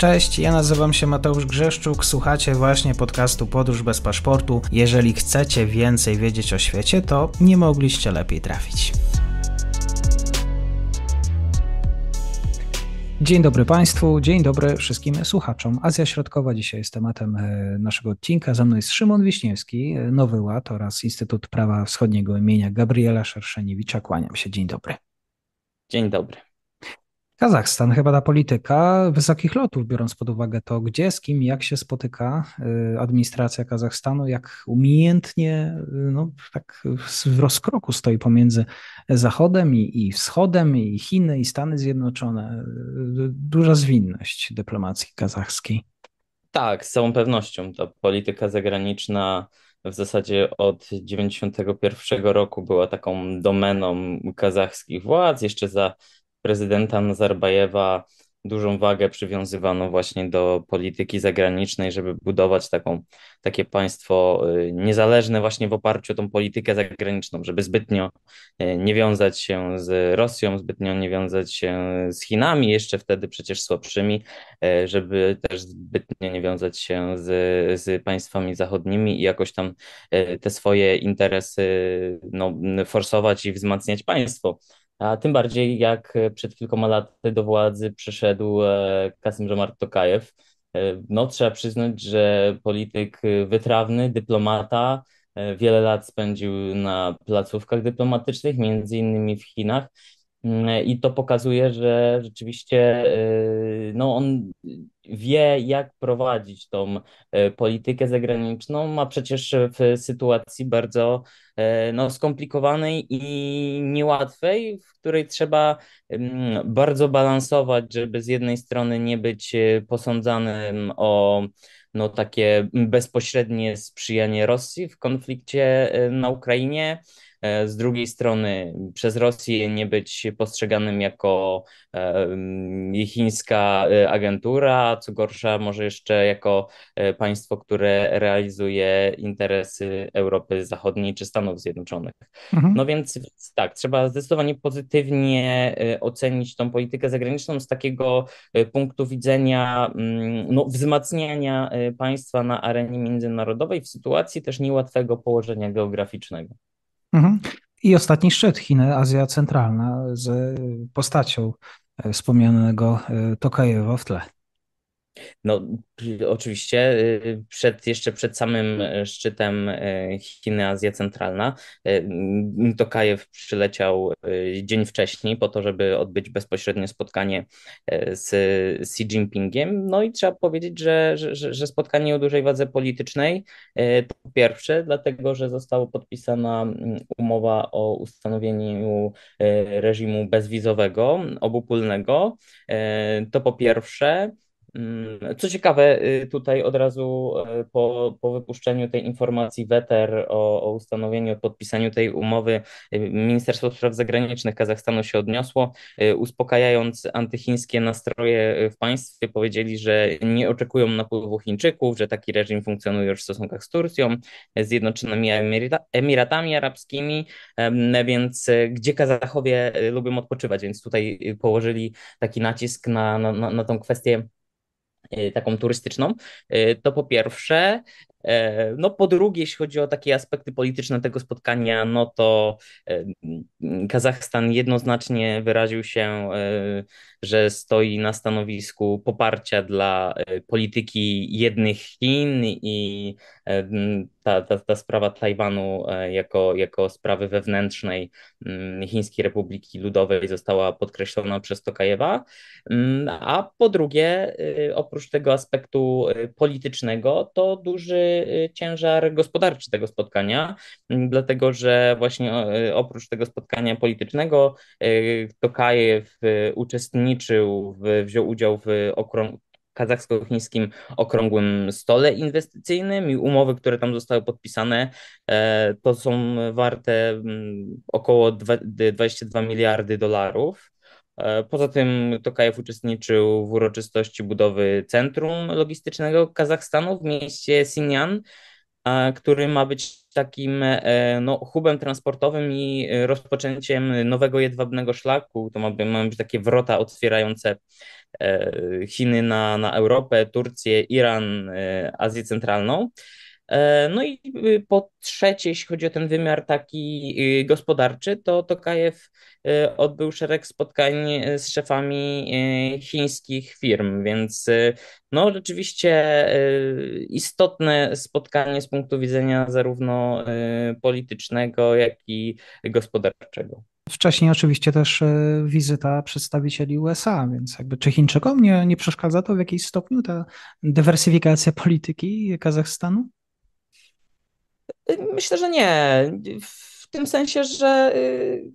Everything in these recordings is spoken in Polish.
Cześć, ja nazywam się Mateusz Grzeszczuk, słuchacie właśnie podcastu Podróż bez paszportu. Jeżeli chcecie więcej wiedzieć o świecie, to nie mogliście lepiej trafić. Dzień dobry Państwu, dzień dobry wszystkim słuchaczom. Azja Środkowa dzisiaj jest tematem e, naszego odcinka. Za mną jest Szymon Wiśniewski, e, Nowy Ład oraz Instytut Prawa Wschodniego imienia Gabriela Szerszeniewicza. Kłaniam się, dzień dobry. Dzień dobry. Kazachstan, chyba ta polityka wysokich lotów, biorąc pod uwagę to, gdzie, z kim, jak się spotyka y, administracja Kazachstanu, jak umiejętnie, y, no, tak w rozkroku stoi pomiędzy Zachodem i, i Wschodem, i Chiny, i Stany Zjednoczone. Y, duża zwinność dyplomacji kazachskiej. Tak, z całą pewnością. Ta polityka zagraniczna w zasadzie od 91 roku była taką domeną kazachskich władz. Jeszcze za prezydenta Nazarbajewa dużą wagę przywiązywano właśnie do polityki zagranicznej, żeby budować taką, takie państwo y, niezależne właśnie w oparciu o tą politykę zagraniczną, żeby zbytnio y, nie wiązać się z Rosją, zbytnio nie wiązać się z Chinami, jeszcze wtedy przecież słabszymi, y, żeby też zbytnio nie wiązać się z, z państwami zachodnimi i jakoś tam te swoje interesy no, forsować i wzmacniać państwo a tym bardziej jak e, przed kilkoma laty do władzy przyszedł e, Kasym Żomart Tokajew. E, no, trzeba przyznać, że polityk wytrawny, dyplomata, wiele lat spędził na placówkach dyplomatycznych, między innymi w Chinach Mm, I to pokazuje, że rzeczywiście y, no, on wie, jak prowadzić tą y, politykę zagraniczną, ma przecież w sytuacji bardzo y, no, skomplikowanej i niełatwej, w której trzeba mm, bardzo balansować, żeby z jednej strony nie być posądzanym o no, takie bezpośrednie sprzyjanie Rosji w konflikcie na Ukrainie E, z drugiej strony przez Rosję nie być postrzeganym jako e, mm, chińska e, agentura, co gorsza może jeszcze jako państwo, które realizuje interesy Europy Zachodniej czy Stanów Zjednoczonych. Mhm. No więc tak, trzeba zdecydowanie pozytywnie ocenić tą politykę zagraniczną z takiego punktu widzenia mm, no, wzmacniania państwa na arenie międzynarodowej w sytuacji też niełatwego położenia geograficznego. Mhm. I ostatni szczyt Chiny, Azja Centralna z postacią e, wspomnianego e, Tokajewa w tle. No, oczywiście y, przed, jeszcze przed samym e, szczytem e, Chiny Azja Centralna e, Tokajew przyleciał dzień wcześniej po to, żeby odbyć bezpośrednie spotkanie z Xi Jinpingiem. No i trzeba powiedzieć, że, że, że spotkanie o dużej wadze politycznej to pierwsze, dlatego że została podpisana umowa o ustanowieniu reżimu bezwizowego, obopólnego. To po pierwsze. Mm, co ciekawe, y, tutaj od razu y, po, po wypuszczeniu tej informacji Weter o, o ustanowieniu, o podpisaniu tej umowy, y, Ministerstwo Spraw Zagranicznych Kazachstanu się odniosło, uspokajając antychińskie nastroje w państwie, powiedzieli, że nie oczekują napływu Chińczyków, że taki reżim funkcjonuje już w stosunkach z Turcją, Zjednoczonymi Emiratami Arabskimi, więc gdzie Kazachowie lubią odpoczywać, więc tutaj położyli taki nacisk na, na, na tą kwestię Y, taką turystyczną, y, to po pierwsze E, no po drugie, jeśli chodzi o takie aspekty polityczne tego spotkania, no to e, Kazachstan jednoznacznie wyraził się, e, że stoi na stanowisku poparcia dla polityki jednych Chin i ta, ta, ta sprawa Tajwanu jako, jako sprawy wewnętrznej Chińskiej Republiki Ludowej została podkreślona przez Tokajewa. A po drugie, oprócz tego aspektu politycznego, to duży ciężar gospodarczy tego spotkania, dlatego że właśnie e, oprócz tego spotkania politycznego e, Tokajew e, uczestniczył, w, wziął udział w okrąg kazachsko-chińskim okrągłym stole inwestycyjnym i umowy, które tam zostały podpisane, to są warte około 22 miliardy dolarów. E, poza tym Tokajew uczestniczył w uroczystości budowy Centrum Logistycznego Kazachstanu w mieście Sinian, e, który ma być takim e, no, hubem transportowym i rozpoczęciem nowego jedwabnego szlaku. To ma być, mają być takie wrota otwierające Chiny na, na Europę, Turcję, Iran, Azję Centralną. E, no i y, po trzecie, jeśli chodzi o ten wymiar taki y, gospodarczy, to Tokajew y, odbył szereg spotkań z szefami chińskich firm, więc no rzeczywiście istotne spotkanie z punktu widzenia zarówno politycznego, jak i gospodarczego. Wcześniej oczywiście też wizyta przedstawicieli USA, więc jakby czy Chińczykom nie, nie przeszkadza to w jakimś stopniu ta dywersyfikacja polityki Kazachstanu? Myślę, że nie. W tym sensie, że y,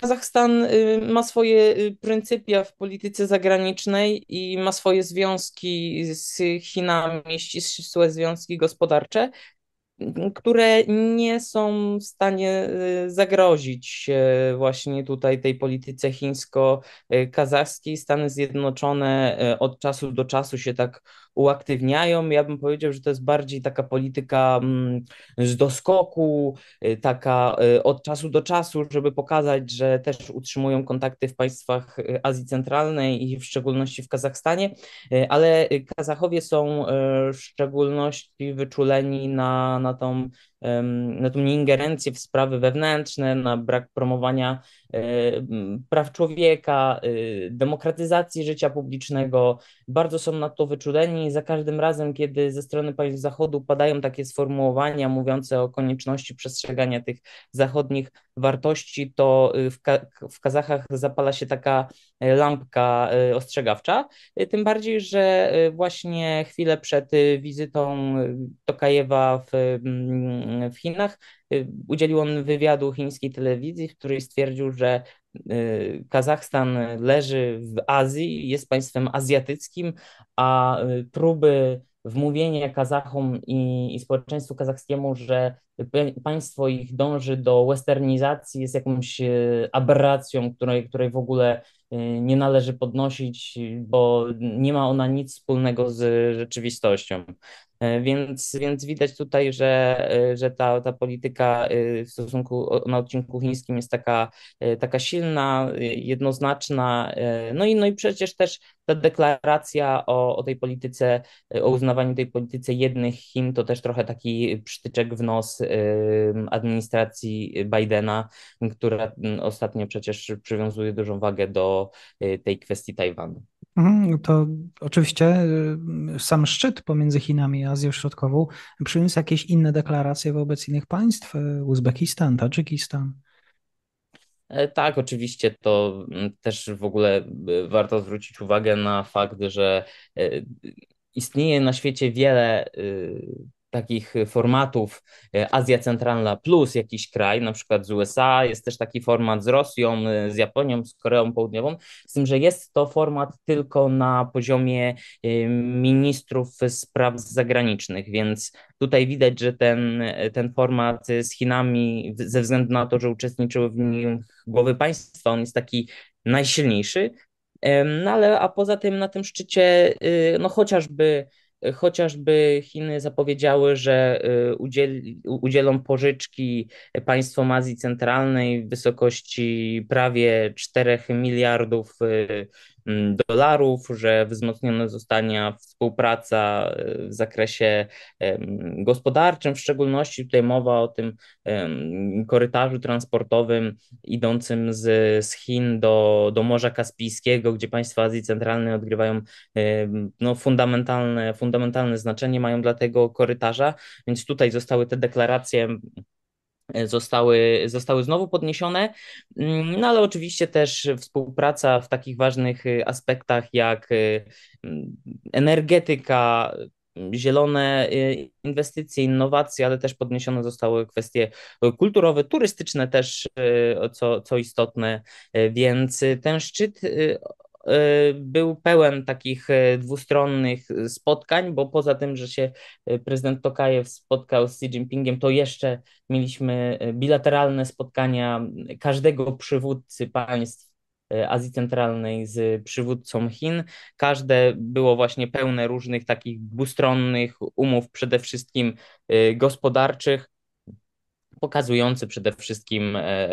Kazachstan y, ma swoje y, pryncypia w polityce zagranicznej i ma swoje związki z Chinami, ścisłe związki gospodarcze, które nie są w stanie zagrozić właśnie tutaj tej polityce chińsko-kazachskiej. Stany Zjednoczone od czasu do czasu się tak uaktywniają. Ja bym powiedział, że to jest bardziej taka polityka mm, z doskoku, y, taka y, od czasu do czasu, żeby pokazać, że też utrzymują kontakty w państwach y, Azji Centralnej i w szczególności w Kazachstanie, ale Kazachowie są w szczególności wyczuleni na, na tą na tą nieingerencję w sprawy wewnętrzne, na brak promowania e, praw człowieka, e, demokratyzacji życia publicznego. Bardzo są na to wyczuleni. Za każdym razem, kiedy ze strony państw Zachodu padają takie sformułowania mówiące o konieczności przestrzegania tych zachodnich wartości, to y, w, Ka w Kazachach zapala się taka e, lampka ostrzegawcza. Tym bardziej, że właśnie chwilę przed wizytą Tokajewa w w Chinach. Y, udzielił on wywiadu chińskiej telewizji, w której stwierdził, że y, Kazachstan leży w Azji, jest państwem azjatyckim, a y, próby wmówienia Kazachom i, i, społeczeństwu kazachskiemu, że państwo ich dąży do westernizacji, jest jakąś aberracją, której, której w ogóle nie należy podnosić, bo nie ma ona nic wspólnego z rzeczywistością. E, więc, więc widać tutaj, że, e, że ta, ta polityka e, w stosunku na odcinku chińskim jest taka, taka silna, jednoznaczna. No i, no i przecież też ta deklaracja o, o tej polityce, o uznawaniu tej polityce jednych Chin, to też trochę taki przytyczek w nos administracji Bidena, która ostatnio przecież przywiązuje dużą wagę do tej kwestii Tajwanu. Mhm, no to oczywiście y, sam szczyt pomiędzy Chinami a Azją Środkową przyniósł jakieś inne deklaracje wobec innych państw, y, Uzbekistan, Tadżykistan. E, tak, oczywiście to mm, też w ogóle y, warto zwrócić uwagę na fakt, że e, istnieje na świecie wiele takich y, formatów y, Azja Centralna plus jakiś kraj, na przykład z USA, jest też taki format z Rosją, y, z Japonią, z Koreą Południową, z tym, że jest to format tylko na poziomie ministrów spraw zagranicznych, więc tutaj widać, że ten, ten format z Chinami, ze względu na to, że uczestniczyły w nim głowy państwa, on jest taki najsilniejszy, no ale a poza tym na tym szczycie, no chociażby Chociażby Chiny zapowiedziały, że y, udzielą pożyczki państwom Azji Centralnej w wysokości prawie 4 miliardów y, Mm, dolarów, że wzmocniona zostanie współpraca y, w zakresie gospodarczym, w szczególności tutaj mowa o tym korytarzu transportowym idącym z, z Chin do, do Morza Kaspijskiego, gdzie państwa Azji Centralnej odgrywają no, fundamentalne, fundamentalne znaczenie mają dla tego korytarza, więc tutaj zostały te deklaracje zostały, zostały znowu podniesione. Mm, no ale oczywiście też współpraca w takich ważnych y, aspektach jak y, mm, energetyka, zielone y, inwestycje, innowacje, ale też podniesione zostały kwestie kulturowe, turystyczne też, co, co istotne, więc ten szczyt Y, był pełen takich y, dwustronnych y, spotkań, bo poza tym, że się prezydent Tokajew spotkał z Xi Jinpingiem, to jeszcze mieliśmy bilateralne spotkania każdego przywódcy państw Azji Centralnej z przywódcą Chin. Każde było właśnie pełne różnych takich dwustronnych umów, przede wszystkim gospodarczych pokazujący przede wszystkim e,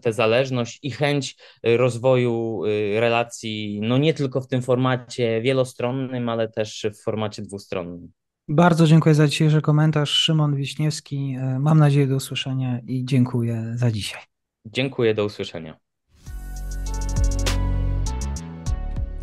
tę zależność i chęć rozwoju y, relacji, no nie tylko w tym formacie wielostronnym, ale też w formacie dwustronnym. Bardzo dziękuję za dzisiejszy komentarz. Szymon Wiśniewski, e, mam nadzieję do usłyszenia i dziękuję za dzisiaj. Dziękuję, do usłyszenia.